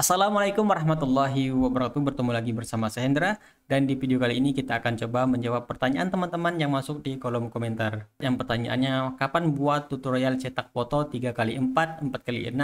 Assalamualaikum warahmatullahi wabarakatuh Bertemu lagi bersama saya Hendra Dan di video kali ini kita akan coba menjawab pertanyaan teman-teman yang masuk di kolom komentar Yang pertanyaannya kapan buat tutorial cetak foto 3x4, 4x6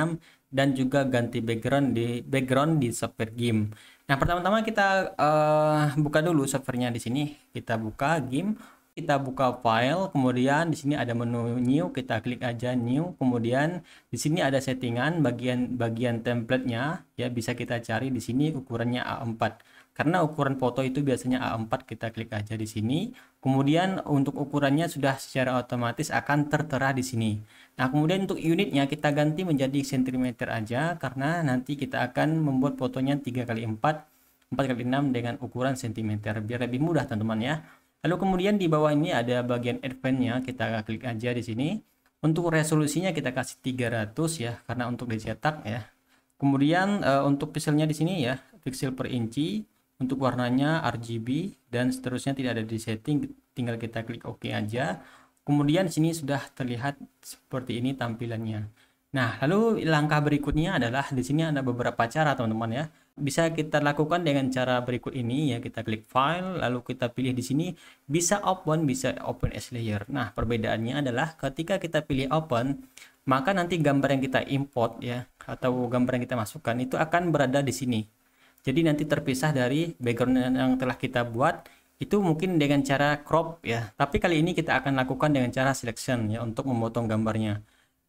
Dan juga ganti background di background di software game Nah pertama-tama kita uh, buka dulu softwarenya di sini Kita buka game kita buka file, kemudian di sini ada menu new, kita klik aja new, kemudian di sini ada settingan bagian bagian templatenya ya bisa kita cari di sini ukurannya A4. Karena ukuran foto itu biasanya A4 kita klik aja di sini. Kemudian untuk ukurannya sudah secara otomatis akan tertera di sini. Nah, kemudian untuk unitnya kita ganti menjadi sentimeter aja karena nanti kita akan membuat fotonya 3 kali 4 4 kali 6 dengan ukuran sentimeter biar lebih mudah teman-teman ya. Lalu kemudian di bawah ini ada bagian advance-nya, kita klik aja di sini. Untuk resolusinya kita kasih 300 ya, karena untuk dicetak ya. Kemudian uh, untuk pixelnya di sini ya, pixel per inci. Untuk warnanya RGB dan seterusnya tidak ada di setting, tinggal kita klik OK aja. Kemudian sini sudah terlihat seperti ini tampilannya. Nah, lalu langkah berikutnya adalah di sini ada beberapa cara teman-teman ya bisa kita lakukan dengan cara berikut ini ya kita klik file lalu kita pilih di sini bisa open bisa open as layer nah perbedaannya adalah ketika kita pilih open maka nanti gambar yang kita import ya atau gambar yang kita masukkan itu akan berada di sini jadi nanti terpisah dari background yang telah kita buat itu mungkin dengan cara crop ya tapi kali ini kita akan lakukan dengan cara selection ya untuk memotong gambarnya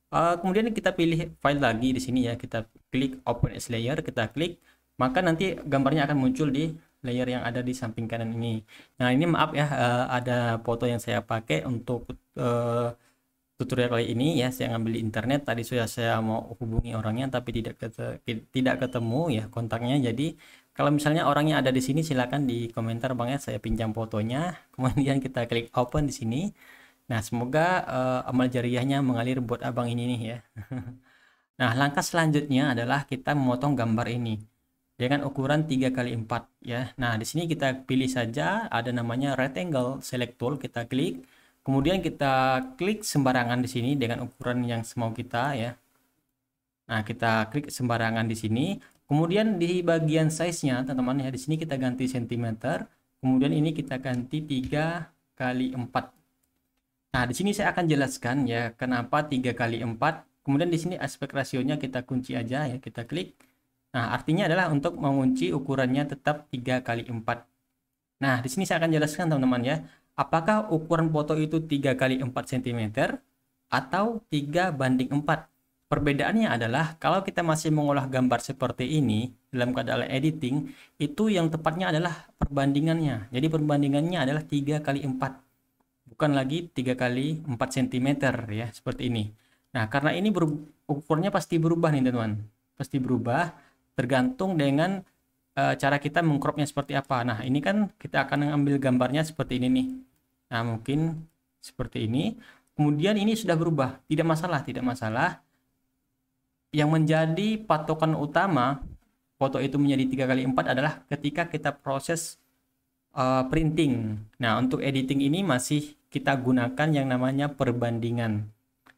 Uh, kemudian kita pilih file lagi di sini ya. Kita klik open as layer, kita klik maka nanti gambarnya akan muncul di layer yang ada di samping kanan ini. Nah ini maaf ya eh, ada foto yang saya pakai untuk eh, tutorial kali ini ya saya ngambil di internet tadi sudah saya mau hubungi orangnya tapi tidak tidak ketemu ya kontaknya jadi kalau misalnya orangnya ada di sini silahkan di komentar bang ya saya pinjam fotonya kemudian kita klik open di sini nah semoga uh, amal jariahnya mengalir buat abang ini nih ya nah langkah selanjutnya adalah kita memotong gambar ini dengan ya ukuran 3 kali 4 ya. Nah, di sini kita pilih saja ada namanya rectangle select tool kita klik. Kemudian kita klik sembarangan di sini dengan ukuran yang semau kita ya. Nah, kita klik sembarangan di sini. Kemudian di bagian size-nya teman-teman ya di sini kita ganti sentimeter. Kemudian ini kita ganti 3 kali 4. Nah, di sini saya akan jelaskan ya kenapa 3 kali 4. Kemudian di sini aspek rasionya kita kunci aja ya, kita klik. Nah, artinya adalah untuk mengunci ukurannya tetap 3 kali 4. Nah, di sini saya akan jelaskan teman-teman ya, apakah ukuran foto itu 3 kali 4 cm atau 3 banding 4. Perbedaannya adalah kalau kita masih mengolah gambar seperti ini dalam keadaan editing, itu yang tepatnya adalah perbandingannya. Jadi perbandingannya adalah 3 kali 4. Bukan lagi 3 kali 4 cm ya, seperti ini. Nah, karena ini ukurannya pasti berubah nih teman-teman. Pasti berubah tergantung dengan uh, cara kita mengcropnya seperti apa nah ini kan kita akan mengambil gambarnya seperti ini nih nah mungkin seperti ini kemudian ini sudah berubah tidak masalah tidak masalah yang menjadi patokan utama foto itu menjadi tiga kali empat adalah ketika kita proses uh, printing. Nah, untuk editing ini masih kita gunakan yang namanya perbandingan.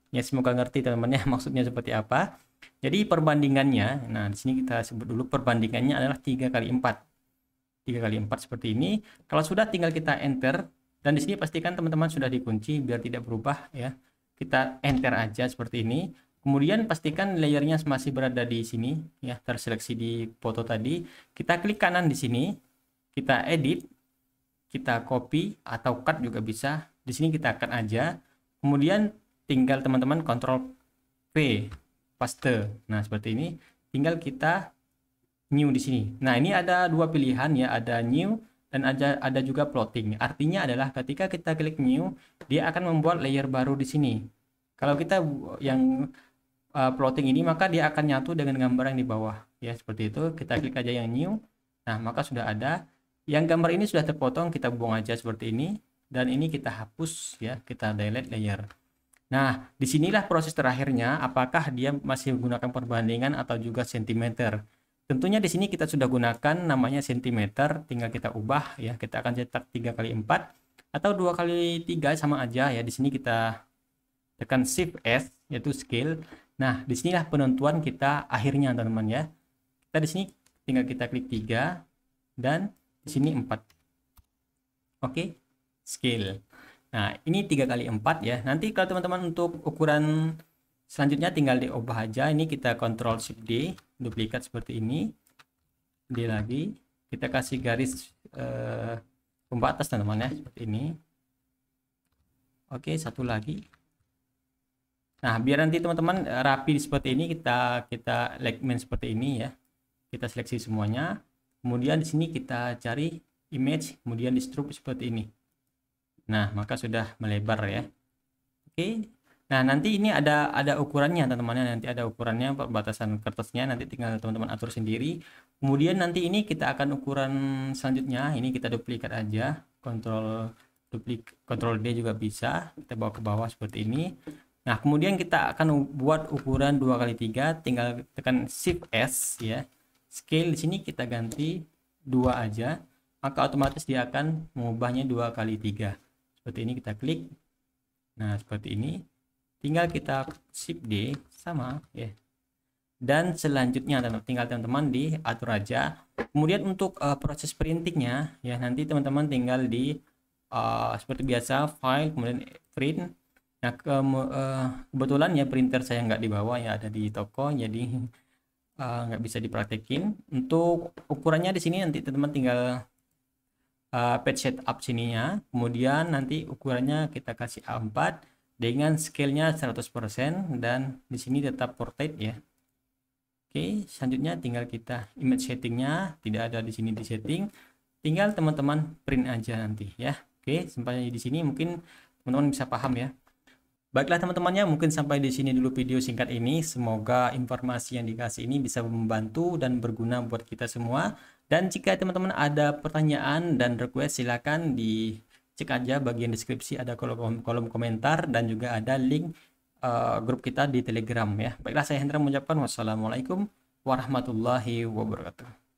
Ya, semoga ngerti teman-teman ya maksudnya seperti apa. Jadi perbandingannya, nah di sini kita sebut dulu perbandingannya adalah 3 kali 4. 3 kali 4 seperti ini. Kalau sudah tinggal kita enter dan di sini pastikan teman-teman sudah dikunci biar tidak berubah ya. Kita enter aja seperti ini. Kemudian pastikan layernya masih berada di sini ya, terseleksi di foto tadi. Kita klik kanan di sini, kita edit, kita copy atau cut juga bisa. Di sini kita cut aja. Kemudian tinggal teman-teman control V paste. Nah, seperti ini tinggal kita new di sini. Nah, ini ada dua pilihan ya, ada new dan ada ada juga plotting. Artinya adalah ketika kita klik new, dia akan membuat layer baru di sini. Kalau kita yang uh, plotting ini maka dia akan nyatu dengan gambar yang di bawah ya seperti itu. Kita klik aja yang new. Nah, maka sudah ada yang gambar ini sudah terpotong kita buang aja seperti ini dan ini kita hapus ya, kita delete layer. Nah, disinilah proses terakhirnya apakah dia masih menggunakan perbandingan atau juga sentimeter. Tentunya di sini kita sudah gunakan namanya sentimeter, tinggal kita ubah ya. Kita akan cetak 3 kali 4 atau 2 kali 3 sama aja ya. Di sini kita tekan shift S yaitu scale. Nah, disinilah penentuan kita akhirnya teman-teman ya. Kita di sini tinggal kita klik 3 dan di sini 4. Oke, okay. scale. Nah, ini tiga kali empat ya. Nanti kalau teman-teman untuk ukuran selanjutnya tinggal diubah aja. Ini kita kontrol shift D, duplikat seperti ini. D lagi. Kita kasih garis eh, pembatas teman-teman ya, seperti ini. Oke, satu lagi. Nah, biar nanti teman-teman rapi seperti ini kita kita men seperti ini ya. Kita seleksi semuanya. Kemudian di sini kita cari image, kemudian di seperti ini. Nah, maka sudah melebar ya. Oke. Nah, nanti ini ada ada ukurannya teman-teman, ya. nanti ada ukurannya perbatasan kertasnya, nanti tinggal teman-teman atur sendiri. Kemudian nanti ini kita akan ukuran selanjutnya, ini kita duplikat aja, kontrol duplik kontrol D juga bisa, kita bawa ke bawah seperti ini. Nah, kemudian kita akan buat ukuran 2 kali 3 tinggal tekan shift S ya. Scale di sini kita ganti 2 aja, maka otomatis dia akan mengubahnya 2 kali 3 seperti ini kita klik nah seperti ini tinggal kita shift D sama ya dan selanjutnya tinggal teman-teman di atur aja kemudian untuk uh, proses printingnya ya nanti teman-teman tinggal di uh, seperti biasa file kemudian print nah ke, uh, kebetulan ya printer saya nggak dibawa ya ada di toko jadi uh, nggak bisa dipraktekin untuk ukurannya di sini nanti teman-teman tinggal uh, eh, page setup sininya kemudian nanti ukurannya kita kasih A4 dengan scale-nya 100% dan di sini tetap portrait ya Oke selanjutnya tinggal kita image settingnya tidak ada di sini di setting tinggal teman-teman print aja nanti ya Oke sempatnya di sini mungkin teman-teman bisa paham ya Baiklah teman-temannya, mungkin sampai di sini dulu video singkat ini. Semoga informasi yang dikasih ini bisa membantu dan berguna buat kita semua. Dan jika teman-teman ada pertanyaan dan request silakan dicek aja bagian deskripsi ada kolom kolom komentar dan juga ada link uh, grup kita di Telegram ya. Baiklah saya Hendra mengucapkan wassalamualaikum warahmatullahi wabarakatuh.